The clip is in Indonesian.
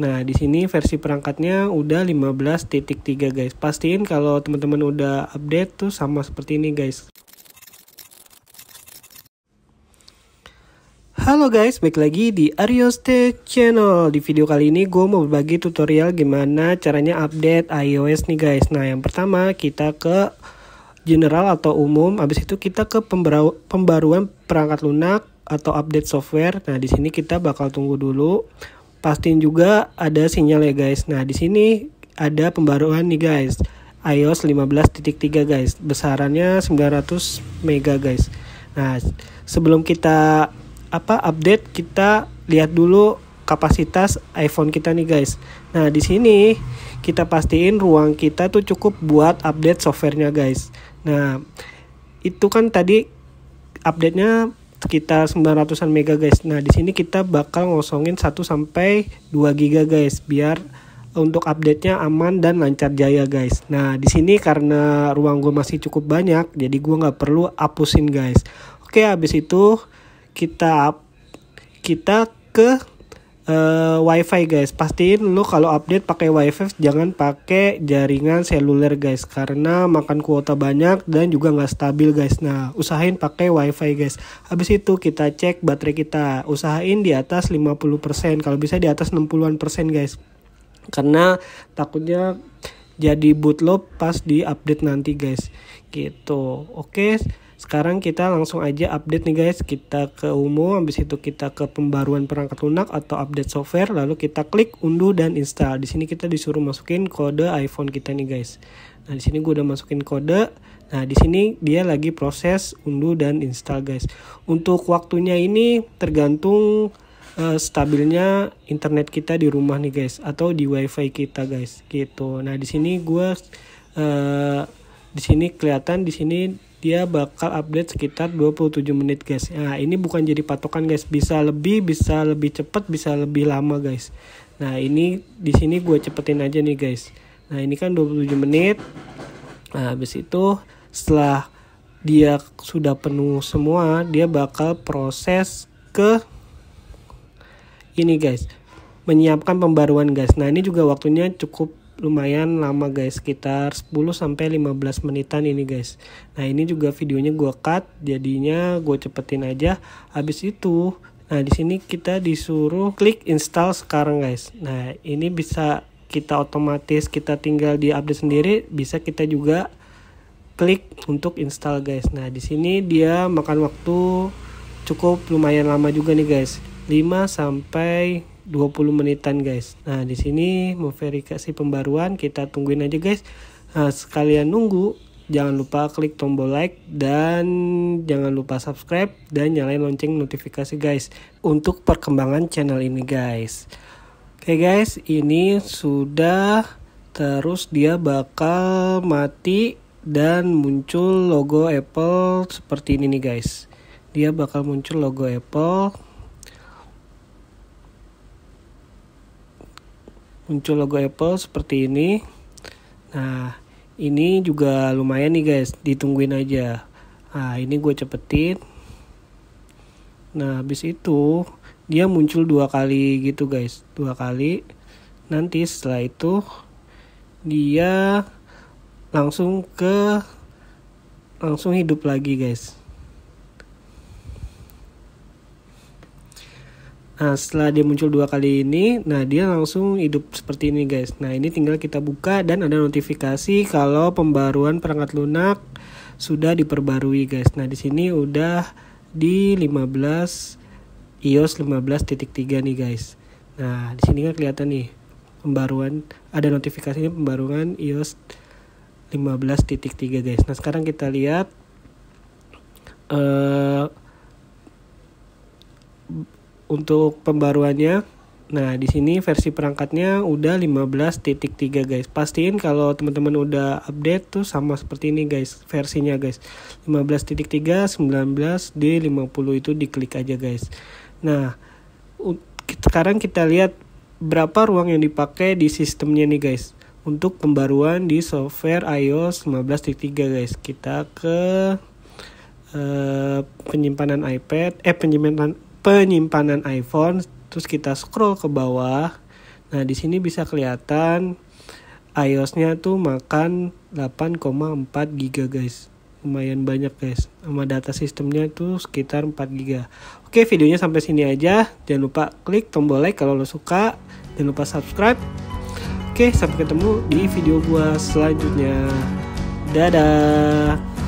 Nah, di sini versi perangkatnya udah 15.3 guys. Pastiin kalau teman-teman udah update tuh sama seperti ini guys. Halo guys, balik lagi di Arioste Channel. Di video kali ini gue mau berbagi tutorial gimana caranya update iOS nih guys. Nah, yang pertama kita ke general atau umum, habis itu kita ke pembaruan perangkat lunak atau update software. Nah, di sini kita bakal tunggu dulu pastiin juga ada sinyal ya guys. Nah, di sini ada pembaruan nih guys. iOS 15.3 guys. Besarannya 900 mega guys. Nah, sebelum kita apa update, kita lihat dulu kapasitas iPhone kita nih guys. Nah, di sini kita pastiin ruang kita tuh cukup buat update softwarenya guys. Nah, itu kan tadi update-nya sekitar 900-an mega guys. Nah, di sini kita bakal ngosongin 1 sampai 2 giga guys biar untuk update-nya aman dan lancar jaya guys. Nah, di sini karena ruang gue masih cukup banyak, jadi gue nggak perlu hapusin guys. Oke, habis itu kita kita ke uh, wifi guys pastiin lu kalau update pakai wifi jangan pakai jaringan seluler guys karena makan kuota banyak dan juga nggak stabil guys nah usahain pakai wifi guys habis itu kita cek baterai kita usahain di atas 50% kalau bisa di atas 60-an persen guys karena takutnya jadi bootloop pas di update nanti guys gitu oke okay. Sekarang kita langsung aja update nih guys. Kita ke umum, habis itu kita ke pembaruan perangkat lunak atau update software, lalu kita klik unduh dan install. Di sini kita disuruh masukin kode iPhone kita nih guys. Nah, di sini gue udah masukin kode. Nah, di sini dia lagi proses unduh dan install guys. Untuk waktunya ini tergantung eh, stabilnya internet kita di rumah nih guys atau di wifi kita guys gitu. Nah, di sini gue uh, di sini kelihatan di sini dia bakal update sekitar 27 menit guys nah ini bukan jadi patokan guys bisa lebih bisa lebih cepat bisa lebih lama guys nah ini di sini gue cepetin aja nih guys nah ini kan 27 menit nah habis itu setelah dia sudah penuh semua dia bakal proses ke ini guys menyiapkan pembaruan guys nah ini juga waktunya cukup lumayan lama guys sekitar 10 sampai 15 menitan ini guys nah ini juga videonya gue cut jadinya gue cepetin aja habis itu nah di sini kita disuruh klik install sekarang guys nah ini bisa kita otomatis kita tinggal di update sendiri bisa kita juga klik untuk install guys nah di sini dia makan waktu cukup lumayan lama juga nih guys 5 sampai 20 menitan guys. Nah, di sini mau verifikasi pembaruan kita tungguin aja guys. Nah, sekalian nunggu jangan lupa klik tombol like dan jangan lupa subscribe dan nyalain lonceng notifikasi guys untuk perkembangan channel ini guys. Oke okay guys, ini sudah terus dia bakal mati dan muncul logo Apple seperti ini nih guys. Dia bakal muncul logo Apple muncul logo Apple seperti ini nah ini juga lumayan nih guys ditungguin aja nah ini gue cepetin nah habis itu dia muncul dua kali gitu guys dua kali nanti setelah itu dia langsung ke langsung hidup lagi guys Nah setelah dia muncul dua kali ini, nah dia langsung hidup seperti ini guys. Nah ini tinggal kita buka dan ada notifikasi kalau pembaruan perangkat lunak sudah diperbarui guys. Nah di sini udah di 15 iOS 15.3 nih guys. Nah di sini kan kelihatan nih pembaruan ada notifikasinya pembaruan iOS 15.3 guys. Nah sekarang kita lihat. Uh, untuk pembaruannya. Nah, di sini versi perangkatnya udah 15.3 guys. Pastiin kalau teman-teman udah update tuh sama seperti ini guys versinya guys. 15.3 19 D 50 itu diklik aja guys. Nah, sekarang kita lihat berapa ruang yang dipakai di sistemnya nih guys. Untuk pembaruan di software iOS 15.3 guys. Kita ke uh, penyimpanan iPad eh penyimpanan penyimpanan iPhone terus kita scroll ke bawah nah di sini bisa kelihatan iOS-nya tuh makan 8,4 GB guys lumayan banyak guys sama data sistemnya tuh sekitar 4 GB oke videonya sampai sini aja jangan lupa klik tombol like kalau lo suka jangan lupa subscribe oke sampai ketemu di video gua selanjutnya dadah